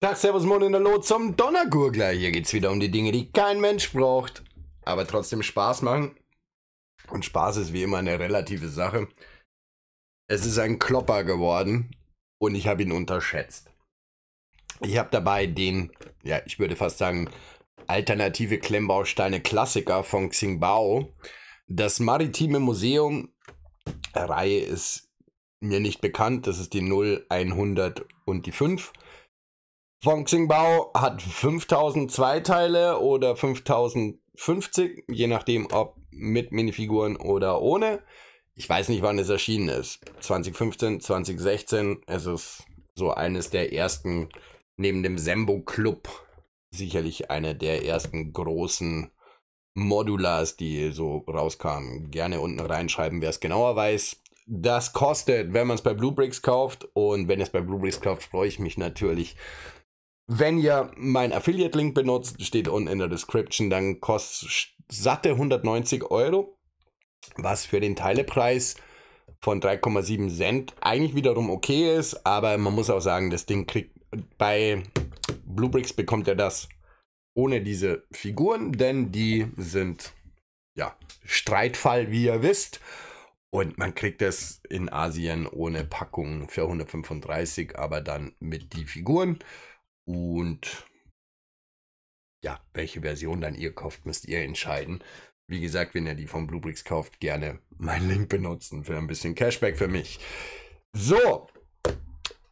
Tag, Servus, Moin und Hallo zum Donnergurgler. Hier geht's wieder um die Dinge, die kein Mensch braucht, aber trotzdem Spaß machen. Und Spaß ist wie immer eine relative Sache. Es ist ein Klopper geworden und ich habe ihn unterschätzt. Ich habe dabei den, ja, ich würde fast sagen, alternative Klemmbausteine Klassiker von Xingbao. Das Maritime Museum Reihe ist mir nicht bekannt. Das ist die 0, 100 und die 5. Von Xingbao hat 5002 Teile oder 5050, je nachdem, ob mit Minifiguren oder ohne. Ich weiß nicht, wann es erschienen ist. 2015, 2016. Es ist so eines der ersten, neben dem Sembo Club, sicherlich eine der ersten großen Modulars, die so rauskamen. Gerne unten reinschreiben, wer es genauer weiß das kostet, wenn man es bei Bluebricks kauft. Und wenn ihr es bei Bluebricks kauft, freue ich mich natürlich. Wenn ihr meinen Affiliate-Link benutzt, steht unten in der Description, dann kostet satte 190 Euro, was für den Teilepreis von 3,7 Cent eigentlich wiederum okay ist, aber man muss auch sagen, das Ding kriegt bei Bluebricks bekommt er das ohne diese Figuren, denn die sind ja Streitfall, wie ihr wisst. Und man kriegt das in Asien ohne Packung für 135, aber dann mit die Figuren. Und ja, welche Version dann ihr kauft, müsst ihr entscheiden. Wie gesagt, wenn ihr die von Bluebricks kauft, gerne meinen Link benutzen für ein bisschen Cashback für mich. So,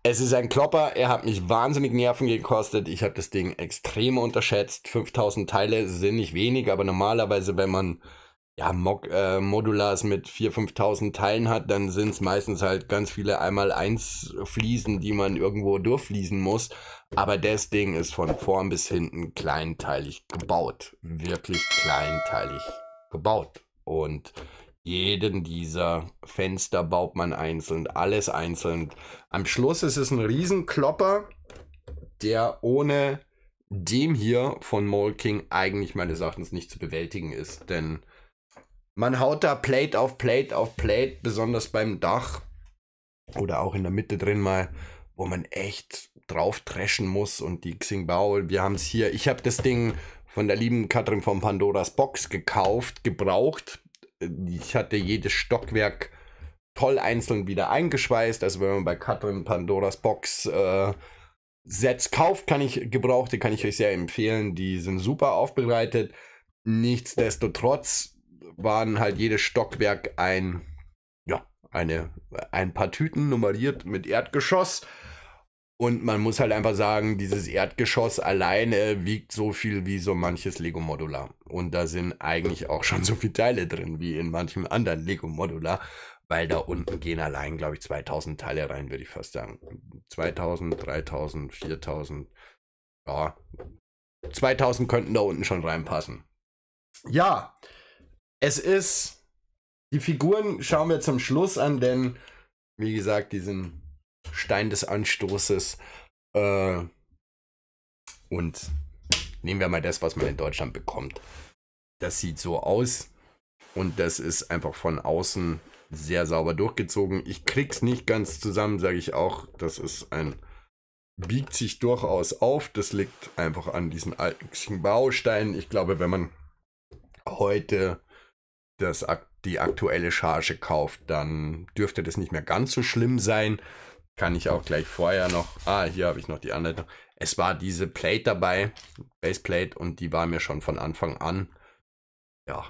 es ist ein Klopper, er hat mich wahnsinnig Nerven gekostet. Ich habe das Ding extrem unterschätzt. 5000 Teile sind nicht wenig, aber normalerweise, wenn man ja, Mock, äh, Modulars mit 4.000, 5.000 Teilen hat, dann sind es meistens halt ganz viele einmal 1 Fliesen, die man irgendwo durchfließen muss. Aber das Ding ist von vorn bis hinten kleinteilig gebaut. Wirklich kleinteilig gebaut. Und jeden dieser Fenster baut man einzeln, alles einzeln. Am Schluss ist es ein Riesenklopper, der ohne dem hier von Molking eigentlich meines Erachtens nicht zu bewältigen ist. Denn man haut da Plate auf Plate auf Plate, besonders beim Dach oder auch in der Mitte drin mal, wo man echt drauf dreschen muss und die Xing Xingbao, wir haben es hier, ich habe das Ding von der lieben Katrin von Pandoras Box gekauft, gebraucht. Ich hatte jedes Stockwerk toll einzeln wieder eingeschweißt. Also wenn man bei Katrin Pandoras Box äh, Sets kauft, kann ich gebrauchte, kann ich euch sehr empfehlen. Die sind super aufbereitet. Nichtsdestotrotz waren halt jedes Stockwerk ein, ja, eine, ein paar Tüten nummeriert mit Erdgeschoss. Und man muss halt einfach sagen, dieses Erdgeschoss alleine wiegt so viel wie so manches Lego Modular. Und da sind eigentlich auch schon so viele Teile drin wie in manchem anderen Lego Modular, weil da unten gehen allein, glaube ich, 2000 Teile rein, würde ich fast sagen. 2000, 3000, 4000, ja. 2000 könnten da unten schon reinpassen. Ja, es ist. Die Figuren schauen wir zum Schluss an, denn, wie gesagt, diesen Stein des Anstoßes. Äh, und nehmen wir mal das, was man in Deutschland bekommt. Das sieht so aus. Und das ist einfach von außen sehr sauber durchgezogen. Ich krieg's nicht ganz zusammen, sage ich auch. Das ist ein. Biegt sich durchaus auf. Das liegt einfach an diesen alten Bausteinen. Ich glaube, wenn man heute das, die aktuelle Charge kauft, dann dürfte das nicht mehr ganz so schlimm sein. Kann ich auch gleich vorher noch. Ah, hier habe ich noch die Anleitung. Es war diese Plate dabei, Baseplate, und die war mir schon von Anfang an. Ja,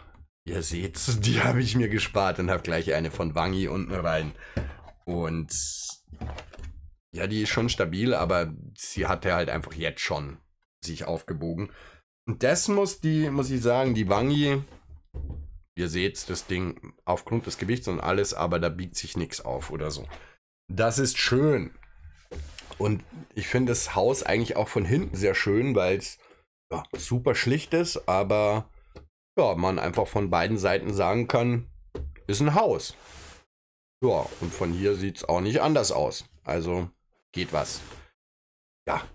ihr seht's, die habe ich mir gespart und habe gleich eine von Wangi unten rein. Und ja, die ist schon stabil, aber sie hatte halt einfach jetzt schon sich aufgebogen. Und das muss die, muss ich sagen, die Wangi ihr seht das Ding aufgrund des Gewichts und alles, aber da biegt sich nichts auf oder so. Das ist schön. Und ich finde das Haus eigentlich auch von hinten sehr schön, weil es ja, super schlicht ist, aber ja, man einfach von beiden Seiten sagen kann, ist ein Haus. Ja, und von hier sieht es auch nicht anders aus. Also geht was. Ja.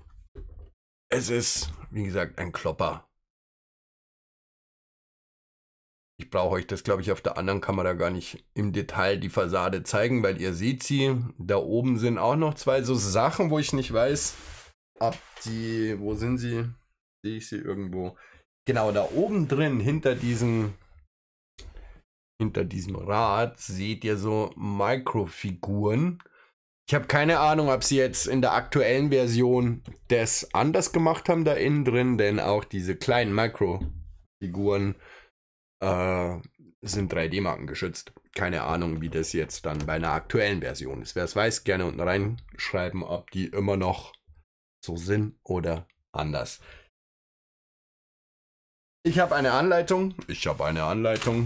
Es ist, wie gesagt, ein Klopper. Ich brauche euch das, glaube ich, auf der anderen Kamera gar nicht im Detail die Fassade zeigen, weil ihr seht sie. Da oben sind auch noch zwei so Sachen, wo ich nicht weiß, ob die, wo sind sie? Sehe ich sie irgendwo? Genau, da oben drin, hinter diesem, hinter diesem Rad, seht ihr so Mikrofiguren. Ich habe keine Ahnung, ob sie jetzt in der aktuellen Version das anders gemacht haben da innen drin, denn auch diese kleinen Mikrofiguren figuren äh, sind 3D-Marken geschützt. Keine Ahnung, wie das jetzt dann bei einer aktuellen Version ist. Wer es weiß, gerne unten reinschreiben, ob die immer noch so sind oder anders. Ich habe eine Anleitung. Ich habe eine Anleitung.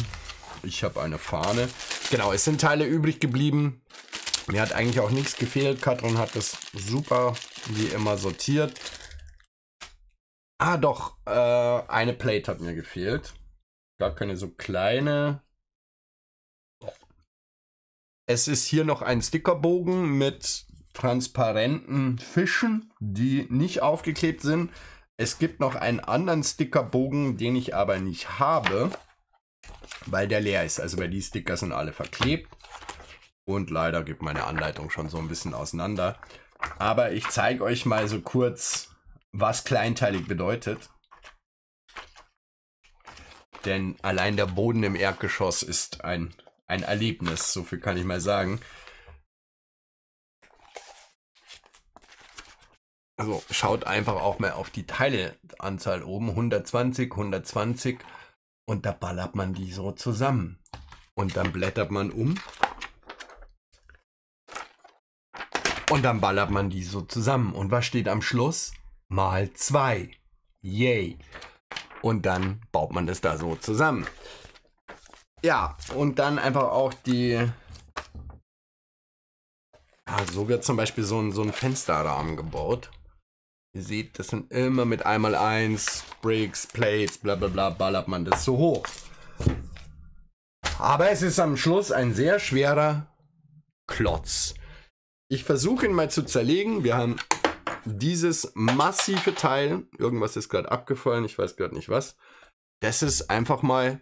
Ich habe eine Fahne. Genau, es sind Teile übrig geblieben. Mir hat eigentlich auch nichts gefehlt. Katrin hat das super wie immer sortiert. Ah doch, äh, eine Plate hat mir gefehlt gar keine so kleine. Es ist hier noch ein Stickerbogen mit transparenten Fischen, die nicht aufgeklebt sind. Es gibt noch einen anderen Stickerbogen, den ich aber nicht habe, weil der leer ist. Also weil die Sticker sind alle verklebt. Und leider gibt meine Anleitung schon so ein bisschen auseinander. Aber ich zeige euch mal so kurz, was kleinteilig bedeutet. Denn allein der Boden im Erdgeschoss ist ein, ein Erlebnis, so viel kann ich mal sagen. Also schaut einfach auch mal auf die Teileanzahl oben, 120, 120 und da ballert man die so zusammen. Und dann blättert man um und dann ballert man die so zusammen. Und was steht am Schluss? Mal zwei. Yay. Und dann baut man das da so zusammen. Ja, und dann einfach auch die. Ja, so wird zum Beispiel so ein, so ein Fensterrahmen gebaut. Ihr seht, das sind immer mit einmal eins, Bricks, Plates, bla bla bla, ballert man das so hoch. Aber es ist am Schluss ein sehr schwerer Klotz. Ich versuche ihn mal zu zerlegen. Wir haben dieses massive Teil, irgendwas ist gerade abgefallen, ich weiß gerade nicht was, das ist einfach mal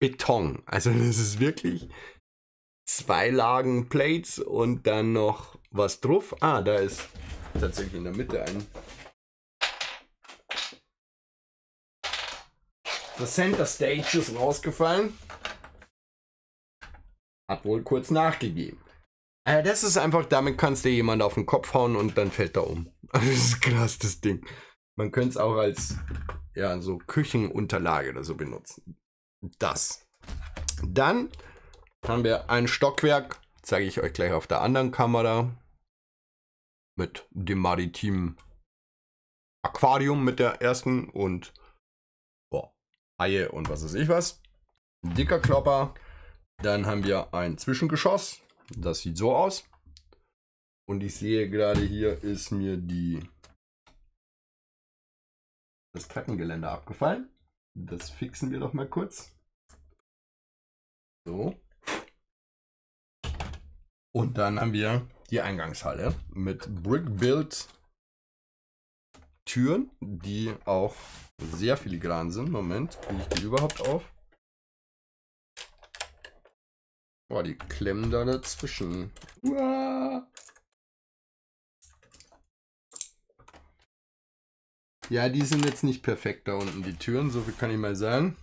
Beton. Also das ist wirklich zwei Lagen Plates und dann noch was drauf. Ah, da ist tatsächlich in der Mitte ein. The Center Stage ist rausgefallen. Hat wohl kurz nachgegeben. Also das ist einfach, damit kannst du jemanden auf den Kopf hauen und dann fällt er um. das ist krass, das Ding. Man könnte es auch als ja, so Küchenunterlage oder so benutzen. Das. Dann haben wir ein Stockwerk, zeige ich euch gleich auf der anderen Kamera, mit dem maritimen Aquarium mit der ersten und boah, Haie und was weiß ich was. Ein dicker Klopper. Dann haben wir ein Zwischengeschoss das sieht so aus. Und ich sehe gerade hier ist mir die das Treppengeländer abgefallen. Das fixen wir doch mal kurz. So. Und dann haben wir die Eingangshalle mit Brick-Build Türen, die auch sehr filigran sind. Moment, kriege ich die überhaupt auf? Oh, die klemmen da dazwischen. Ja, die sind jetzt nicht perfekt da unten, die Türen, so viel kann ich mal sagen.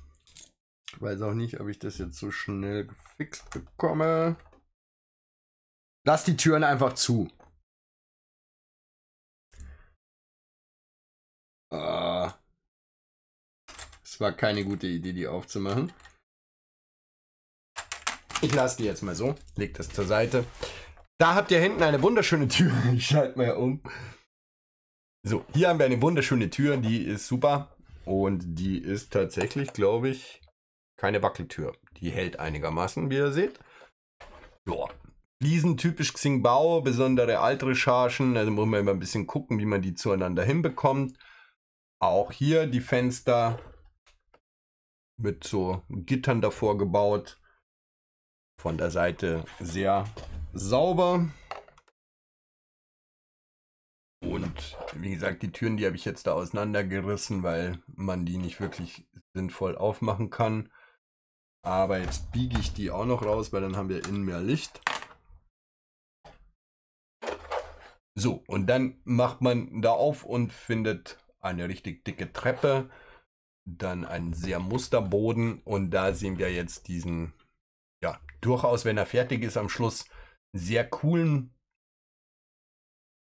Ich weiß auch nicht, ob ich das jetzt so schnell gefixt bekomme. Lass die Türen einfach zu. Ah. Es war keine gute Idee, die aufzumachen. Ich lasse die jetzt mal so, leg das zur Seite. Da habt ihr hinten eine wunderschöne Tür. Ich schalte mal um. So, hier haben wir eine wunderschöne Tür, die ist super. Und die ist tatsächlich, glaube ich, keine Wackeltür. Die hält einigermaßen, wie ihr seht. Joa. Fliesen typisch Xingbao, besondere Altrechargen. Also muss man immer ein bisschen gucken, wie man die zueinander hinbekommt. Auch hier die Fenster mit so Gittern davor gebaut von der Seite sehr sauber. Und wie gesagt, die Türen, die habe ich jetzt da auseinandergerissen, weil man die nicht wirklich sinnvoll aufmachen kann. Aber jetzt biege ich die auch noch raus, weil dann haben wir innen mehr Licht. So, und dann macht man da auf und findet eine richtig dicke Treppe, dann einen sehr Musterboden und da sehen wir jetzt diesen ja, durchaus, wenn er fertig ist, am Schluss sehr coolen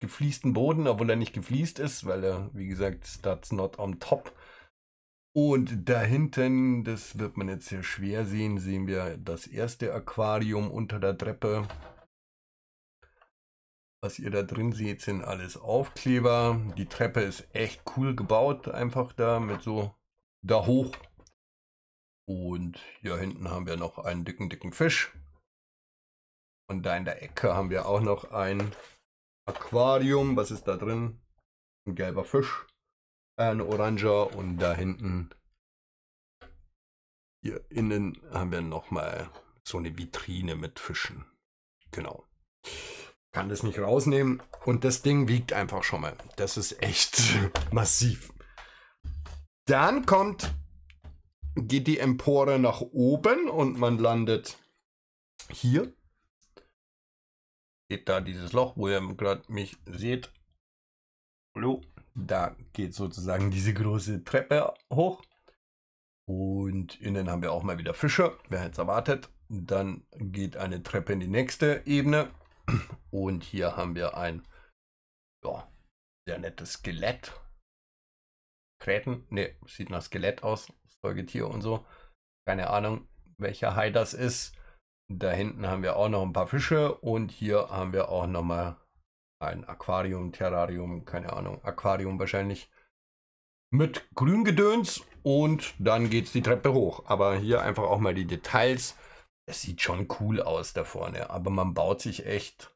gefliesten Boden, obwohl er nicht gefliest ist, weil er, wie gesagt, starts not on top. Und da hinten, das wird man jetzt sehr schwer sehen, sehen wir das erste Aquarium unter der Treppe. Was ihr da drin seht, sind alles Aufkleber. Die Treppe ist echt cool gebaut, einfach da mit so da hoch und hier hinten haben wir noch einen dicken, dicken Fisch. Und da in der Ecke haben wir auch noch ein Aquarium. Was ist da drin? Ein gelber Fisch, ein oranger und da hinten hier innen haben wir nochmal so eine Vitrine mit Fischen. Genau. Kann das nicht rausnehmen. Und das Ding wiegt einfach schon mal. Das ist echt massiv. Dann kommt geht die Empore nach oben und man landet hier. Geht da dieses Loch, wo ihr gerade mich seht. Hallo. Da geht sozusagen diese große Treppe hoch. Und innen haben wir auch mal wieder Fische. Wer hätte es erwartet? Dann geht eine Treppe in die nächste Ebene. Und hier haben wir ein ja, sehr nettes Skelett. Kräten? Ne, sieht nach Skelett aus. Säugetier und so. Keine Ahnung, welcher Hai das ist. Da hinten haben wir auch noch ein paar Fische und hier haben wir auch noch mal ein Aquarium, Terrarium, keine Ahnung, Aquarium wahrscheinlich mit Grüngedöns und dann geht es die Treppe hoch. Aber hier einfach auch mal die Details. Es sieht schon cool aus da vorne, aber man baut sich echt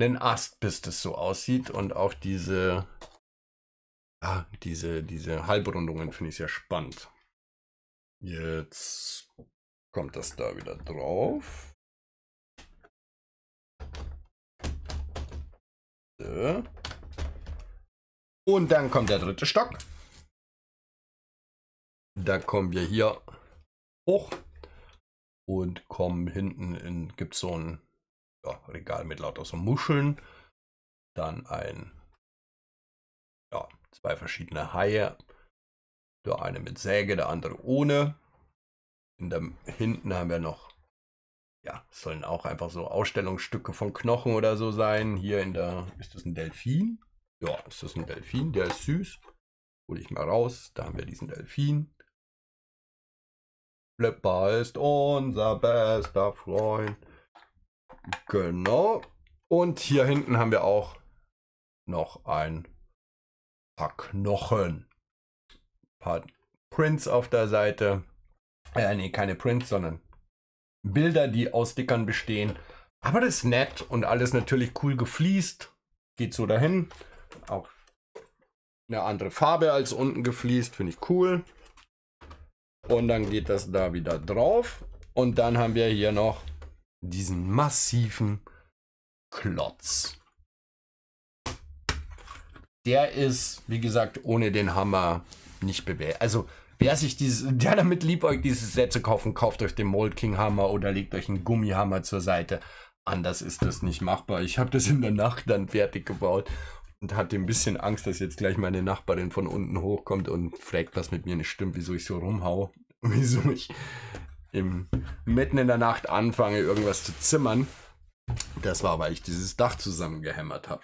einen Ast, bis das so aussieht und auch diese, ah, diese, diese Halbrundungen finde ich sehr spannend. Jetzt kommt das da wieder drauf. So. Und dann kommt der dritte Stock. Da kommen wir hier hoch und kommen hinten in, gibt so ein ja, Regal mit lauter so Muscheln. Dann ein, ja, zwei verschiedene Haie der eine mit Säge, der andere ohne. In der, hinten haben wir noch, ja, sollen auch einfach so Ausstellungsstücke von Knochen oder so sein. Hier in der, ist das ein Delfin? Ja, ist das ein Delfin? Der ist süß. Hol ich mal raus. Da haben wir diesen Delfin. Flipper ist unser bester Freund. Genau. Und hier hinten haben wir auch noch ein paar Knochen paar Prints auf der Seite. Äh, nee, keine Prints, sondern Bilder, die aus Stickern bestehen. Aber das ist nett und alles natürlich cool gefliest. Geht so dahin. Auch eine andere Farbe als unten gefliest, finde ich cool. Und dann geht das da wieder drauf. Und dann haben wir hier noch diesen massiven Klotz. Der ist, wie gesagt, ohne den Hammer nicht bewährt. Also, wer sich dieses, der damit liebäugt, dieses Set zu kaufen, kauft euch den Mold King Hammer oder legt euch einen Gummihammer zur Seite. Anders ist das nicht machbar. Ich habe das in der Nacht dann fertig gebaut und hatte ein bisschen Angst, dass jetzt gleich meine Nachbarin von unten hochkommt und fragt, was mit mir nicht stimmt, wieso ich so rumhau, wieso ich im, mitten in der Nacht anfange, irgendwas zu zimmern. Das war, weil ich dieses Dach zusammengehämmert habe.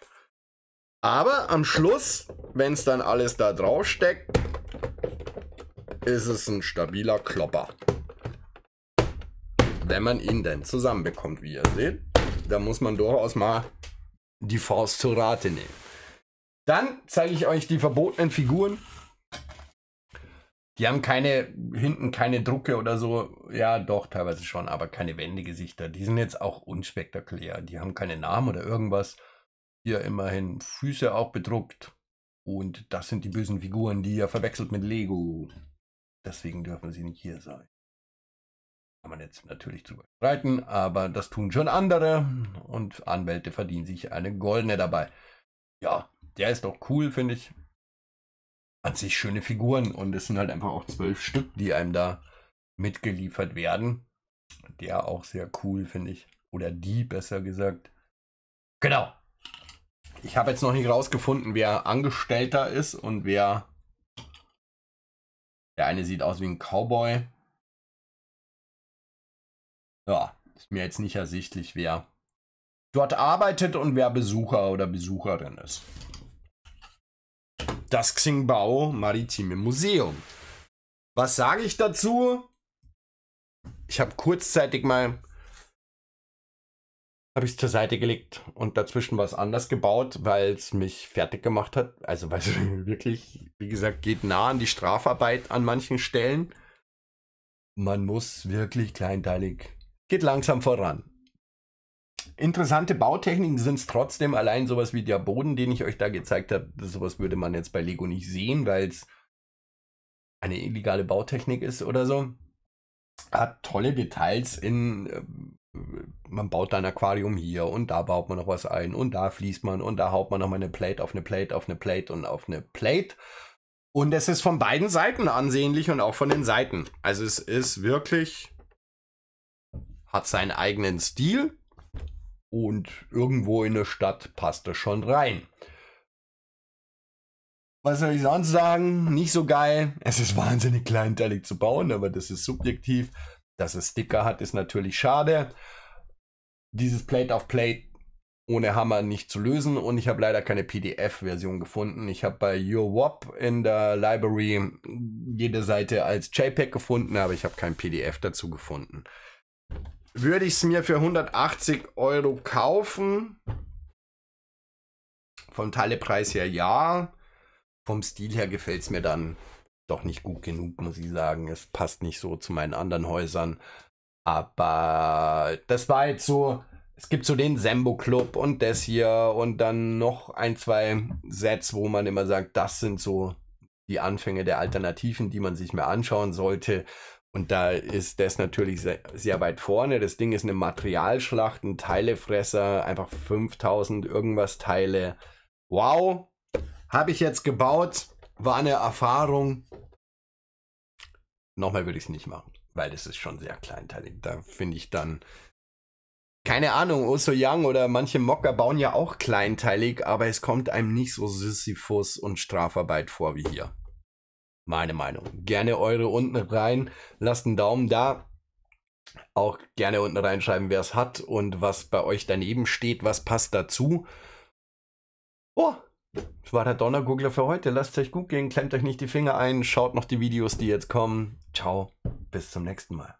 Aber am Schluss, wenn es dann alles da drauf steckt, ist es ein stabiler Klopper. Wenn man ihn denn zusammenbekommt, wie ihr seht, da muss man durchaus mal die Faust zur Rate nehmen. Dann zeige ich euch die verbotenen Figuren. Die haben keine, hinten keine Drucke oder so. Ja, doch, teilweise schon, aber keine Wendegesichter. Die sind jetzt auch unspektakulär. Die haben keine Namen oder irgendwas. Hier immerhin Füße auch bedruckt. Und das sind die bösen Figuren, die ihr verwechselt mit Lego. Deswegen dürfen sie nicht hier sein. Kann man jetzt natürlich zu streiten, aber das tun schon andere und Anwälte verdienen sich eine goldene dabei. Ja, der ist doch cool, finde ich. An sich schöne Figuren und es sind halt einfach auch zwölf Stück, die einem da mitgeliefert werden. Der auch sehr cool, finde ich. Oder die, besser gesagt. Genau. Ich habe jetzt noch nicht rausgefunden, wer Angestellter ist und wer der eine sieht aus wie ein Cowboy. Ja, ist mir jetzt nicht ersichtlich, wer dort arbeitet und wer Besucher oder Besucherin ist. Das Xingbao Maritime Museum. Was sage ich dazu? Ich habe kurzzeitig mal habe ich es zur Seite gelegt und dazwischen was anders gebaut, weil es mich fertig gemacht hat. Also weil es wirklich, wie gesagt, geht nah an die Strafarbeit an manchen Stellen. Man muss wirklich kleinteilig, geht langsam voran. Interessante Bautechniken sind es trotzdem, allein sowas wie der Boden, den ich euch da gezeigt habe, sowas würde man jetzt bei Lego nicht sehen, weil es eine illegale Bautechnik ist oder so. Hat tolle Details in äh, man baut da ein Aquarium hier und da baut man noch was ein und da fließt man und da haut man noch mal eine Plate auf eine Plate auf eine Plate und auf eine Plate. Und es ist von beiden Seiten ansehnlich und auch von den Seiten. Also es ist wirklich, hat seinen eigenen Stil und irgendwo in der Stadt passt das schon rein. Was soll ich sonst sagen? Nicht so geil. Es ist wahnsinnig kleinteilig zu bauen, aber das ist subjektiv. Dass es Sticker hat, ist natürlich schade dieses Plate auf Plate ohne Hammer nicht zu lösen und ich habe leider keine PDF-Version gefunden. Ich habe bei YourWap in der Library jede Seite als JPEG gefunden, aber ich habe kein PDF dazu gefunden. Würde ich es mir für 180 Euro kaufen? Vom Teilepreis her ja. Vom Stil her gefällt es mir dann doch nicht gut genug, muss ich sagen. Es passt nicht so zu meinen anderen Häusern. Aber das war jetzt so, es gibt so den Sembo Club und das hier und dann noch ein, zwei Sets, wo man immer sagt, das sind so die Anfänge der Alternativen, die man sich mehr anschauen sollte. Und da ist das natürlich sehr, sehr weit vorne. Das Ding ist eine Materialschlacht, ein Teilefresser, einfach 5000 irgendwas Teile. Wow, habe ich jetzt gebaut, war eine Erfahrung. Nochmal würde ich es nicht machen weil das ist schon sehr kleinteilig. Da finde ich dann, keine Ahnung, Oso Young oder manche Mocker bauen ja auch kleinteilig, aber es kommt einem nicht so Sisyphus und Strafarbeit vor wie hier. Meine Meinung. Gerne eure unten rein, lasst einen Daumen da. Auch gerne unten reinschreiben, wer es hat und was bei euch daneben steht, was passt dazu. Oh, das war der halt Donnergurgler für heute. Lasst euch gut gehen, klemmt euch nicht die Finger ein, schaut noch die Videos, die jetzt kommen. Ciao, bis zum nächsten Mal.